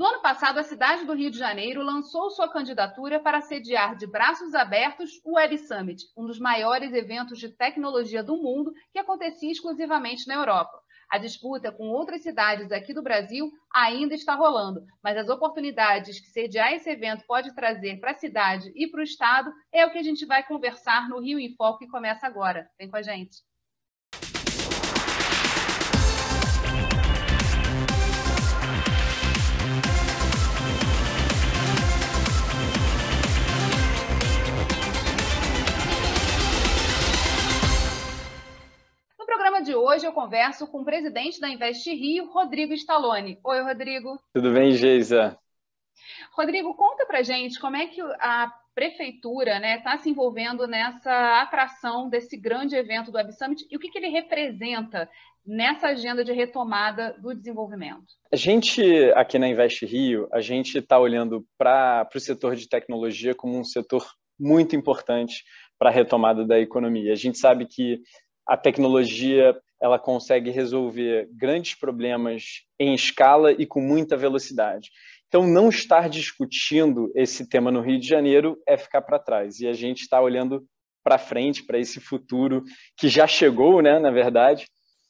No ano passado, a cidade do Rio de Janeiro lançou sua candidatura para sediar de braços abertos o Web Summit, um dos maiores eventos de tecnologia do mundo que acontecia exclusivamente na Europa. A disputa com outras cidades aqui do Brasil ainda está rolando, mas as oportunidades que sediar esse evento pode trazer para a cidade e para o estado é o que a gente vai conversar no Rio em Foco que começa agora. Vem com a gente. Hoje eu converso com o presidente da Invest Rio, Rodrigo Stallone. Oi, Rodrigo. Tudo bem, Geisa? Rodrigo, conta pra gente como é que a prefeitura está né, tá se envolvendo nessa atração desse grande evento do Web Summit e o que, que ele representa nessa agenda de retomada do desenvolvimento? A gente, aqui na Invest Rio, a gente está olhando para o setor de tecnologia como um setor muito importante para a retomada da economia. A gente sabe que a tecnologia ela consegue resolver grandes problemas em escala e com muita velocidade. Então, não estar discutindo esse tema no Rio de Janeiro é ficar para trás. E a gente está olhando para frente, para esse futuro que já chegou, né, na verdade.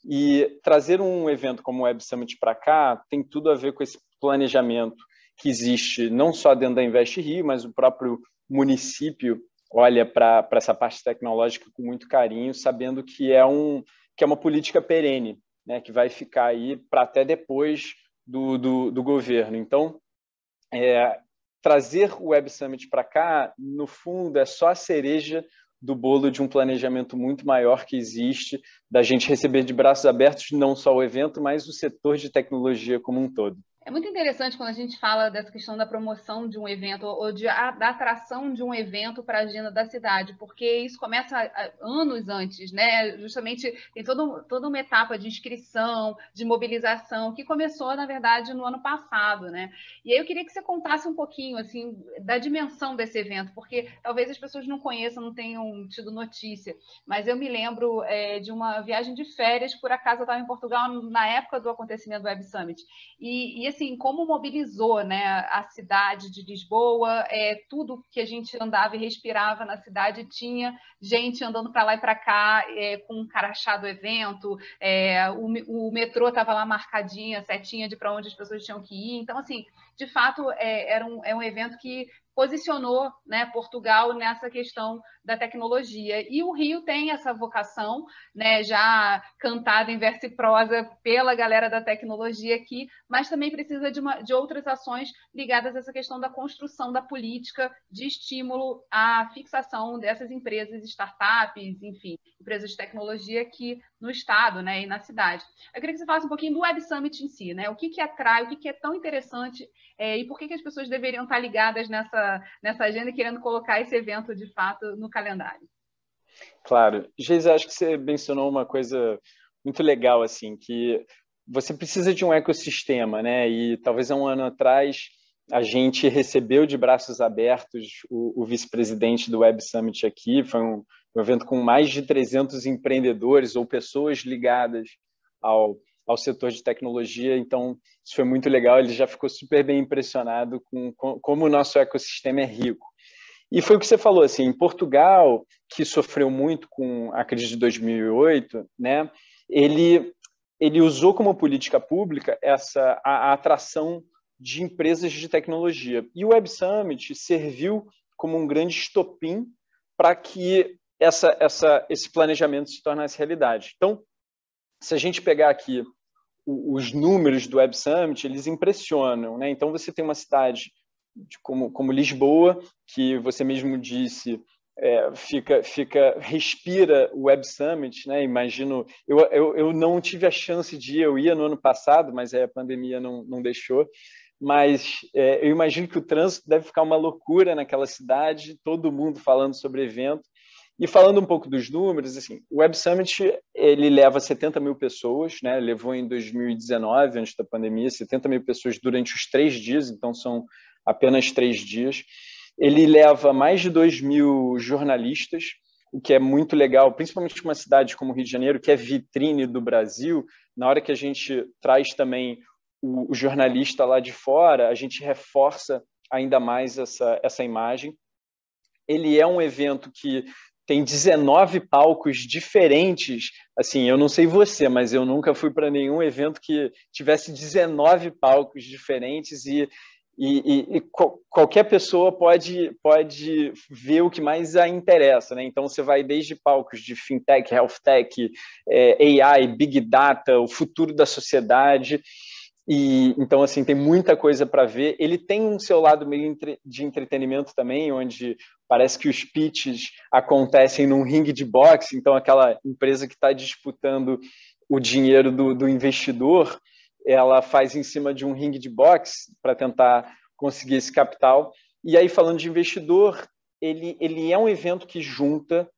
E trazer um evento como o Web Summit para cá tem tudo a ver com esse planejamento que existe não só dentro da Invest Rio, mas o próprio município olha para essa parte tecnológica com muito carinho, sabendo que é um, que é uma política perene, né, que vai ficar aí para até depois do, do, do governo. Então, é, trazer o Web Summit para cá, no fundo, é só a cereja do bolo de um planejamento muito maior que existe, da gente receber de braços abertos não só o evento, mas o setor de tecnologia como um todo. É muito interessante quando a gente fala dessa questão da promoção de um evento ou de, a, da atração de um evento para a agenda da cidade, porque isso começa anos antes, né? Justamente tem todo, toda uma etapa de inscrição, de mobilização, que começou, na verdade, no ano passado, né? E aí eu queria que você contasse um pouquinho, assim, da dimensão desse evento, porque talvez as pessoas não conheçam, não tenham tido notícia, mas eu me lembro é, de uma viagem de férias, por acaso eu estava em Portugal na época do acontecimento do Web Summit, e, e assim, como mobilizou né, a cidade de Lisboa, é, tudo que a gente andava e respirava na cidade tinha gente andando para lá e para cá é, com um crachá do evento, é, o, o metrô estava lá marcadinha, setinha de para onde as pessoas tinham que ir. Então, assim, de fato, é, era um, é um evento que posicionou né, Portugal nessa questão da tecnologia. E o Rio tem essa vocação, né, já cantada em verso e prosa pela galera da tecnologia aqui, mas também precisa de, uma, de outras ações ligadas a essa questão da construção da política de estímulo à fixação dessas empresas, startups, enfim, empresas de tecnologia aqui no estado né, e na cidade. Eu queria que você falasse um pouquinho do Web Summit em si, né? o que, que atrai, o que, que é tão interessante é, e por que, que as pessoas deveriam estar ligadas nessa, nessa agenda e querendo colocar esse evento de fato no calendário? Claro. Geisa, acho que você mencionou uma coisa muito legal, assim, que você precisa de um ecossistema, né? E talvez há um ano atrás a gente recebeu de braços abertos o, o vice-presidente do Web Summit aqui. Foi um, um, evento com mais de 300 empreendedores ou pessoas ligadas ao ao setor de tecnologia. Então, isso foi muito legal. Ele já ficou super bem impressionado com, com como o nosso ecossistema é rico. E foi o que você falou, assim, em Portugal, que sofreu muito com a crise de 2008, né, ele, ele usou como política pública essa a, a atração de empresas de tecnologia. E o Web Summit serviu como um grande estopim para que essa, essa, esse planejamento se tornasse realidade. Então, se a gente pegar aqui os números do Web Summit, eles impressionam, né? Então você tem uma cidade como, como Lisboa, que você mesmo disse, é, fica, fica, respira o Web Summit, né? Imagino, eu, eu, eu, não tive a chance de ir, eu ia no ano passado, mas a pandemia não, não deixou. Mas é, eu imagino que o trânsito deve ficar uma loucura naquela cidade, todo mundo falando sobre evento. E falando um pouco dos números, assim, o Web Summit ele leva 70 mil pessoas, né? Levou em 2019, antes da pandemia, 70 mil pessoas durante os três dias, então são apenas três dias. Ele leva mais de 2 mil jornalistas, o que é muito legal, principalmente uma cidade como o Rio de Janeiro, que é vitrine do Brasil. Na hora que a gente traz também o, o jornalista lá de fora, a gente reforça ainda mais essa, essa imagem ele é um evento que tem 19 palcos diferentes. Assim, eu não sei você, mas eu nunca fui para nenhum evento que tivesse 19 palcos diferentes e, e, e, e qualquer pessoa pode, pode ver o que mais a interessa, né? Então você vai desde palcos de fintech, healthtech, é, AI, big data, o futuro da sociedade. E então assim tem muita coisa para ver. Ele tem um seu lado meio de entretenimento também, onde parece que os pitches acontecem num ringue de boxe. Então aquela empresa que está disputando o dinheiro do, do investidor, ela faz em cima de um ringue de boxe para tentar conseguir esse capital. E aí falando de investidor, ele ele é um evento que junta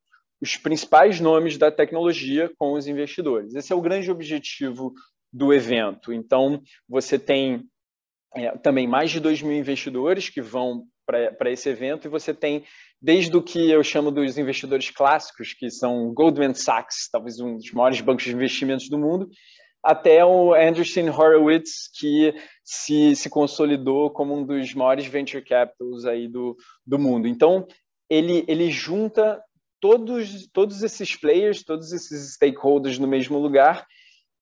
os principais nomes da tecnologia com os investidores. Esse é o grande objetivo do evento. Então, você tem é, também mais de 2 mil investidores que vão para esse evento, e você tem, desde o que eu chamo dos investidores clássicos, que são Goldman Sachs, talvez um dos maiores bancos de investimentos do mundo, até o Anderson Horowitz, que se, se consolidou como um dos maiores venture capitals aí do, do mundo. Então, ele, ele junta todos, todos esses players, todos esses stakeholders no mesmo lugar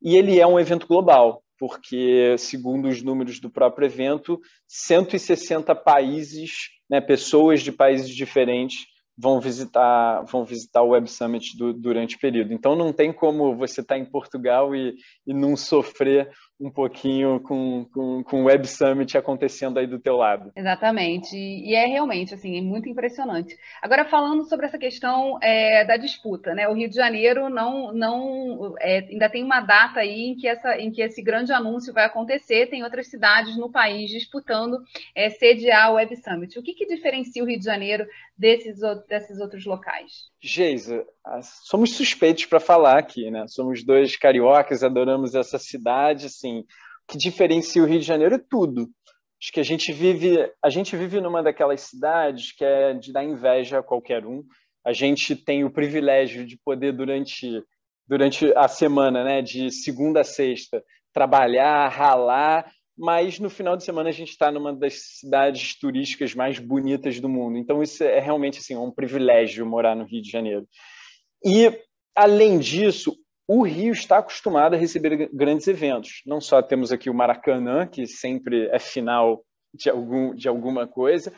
e ele é um evento global, porque, segundo os números do próprio evento, 160 países, né, pessoas de países diferentes, vão visitar vão visitar o Web Summit do, durante o período. Então não tem como você estar tá em Portugal e, e não sofrer um pouquinho com, com, com o Web Summit acontecendo aí do teu lado. Exatamente, e é realmente assim, é muito impressionante. Agora falando sobre essa questão é, da disputa, né? O Rio de Janeiro não, não é, ainda tem uma data aí em que, essa, em que esse grande anúncio vai acontecer, tem outras cidades no país disputando é, sediar o Web Summit. O que, que diferencia o Rio de Janeiro desses, desses outros locais? Geisa, somos suspeitos para falar aqui, né? Somos dois cariocas, adoramos essa cidade, assim, assim, que diferencia o Rio de Janeiro é tudo. Acho que a gente vive, a gente vive numa daquelas cidades que é de dar inveja a qualquer um. A gente tem o privilégio de poder durante durante a semana, né, de segunda a sexta, trabalhar, ralar, mas no final de semana a gente está numa das cidades turísticas mais bonitas do mundo. Então isso é realmente assim é um privilégio morar no Rio de Janeiro. E além disso, o Rio está acostumado a receber grandes eventos. Não só temos aqui o Maracanã, que sempre é final de, algum, de alguma coisa,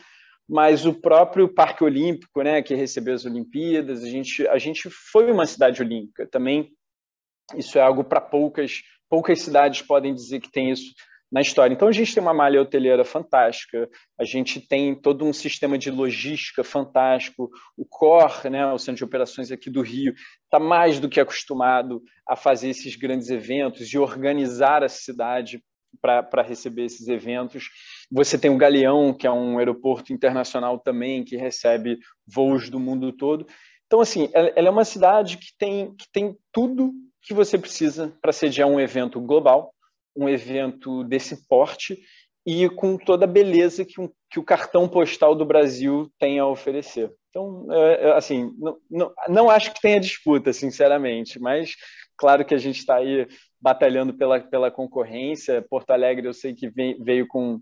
mas o próprio Parque Olímpico, né, que recebeu as Olimpíadas, a gente, a gente foi uma cidade olímpica também. Isso é algo para poucas, poucas cidades podem dizer que tem isso na história. Então a gente tem uma malha hoteleira fantástica, a gente tem todo um sistema de logística fantástico, o COR, né, o Centro de Operações aqui do Rio, está mais do que acostumado a fazer esses grandes eventos e organizar a cidade para receber esses eventos. Você tem o Galeão, que é um aeroporto internacional também, que recebe voos do mundo todo. Então, assim, ela é uma cidade que tem, que tem tudo que você precisa para sediar um evento global um evento desse porte e com toda a beleza que, um, que o cartão postal do Brasil tem a oferecer. Então, é, é assim, não, não, não acho que tenha disputa, sinceramente, mas claro que a gente está aí batalhando pela, pela concorrência. Porto Alegre, eu sei que veio, veio com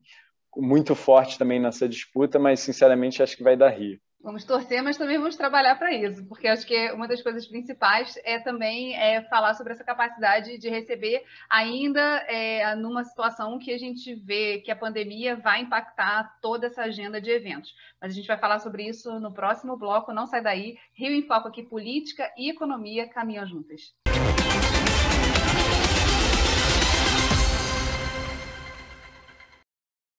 muito forte também nessa disputa, mas sinceramente acho que vai dar Rio. Vamos torcer, mas também vamos trabalhar para isso, porque acho que é uma das coisas principais é também é, falar sobre essa capacidade de receber, ainda é, numa situação que a gente vê que a pandemia vai impactar toda essa agenda de eventos. Mas a gente vai falar sobre isso no próximo bloco. Não sai daí. Rio em Foco aqui, política e economia caminham juntas.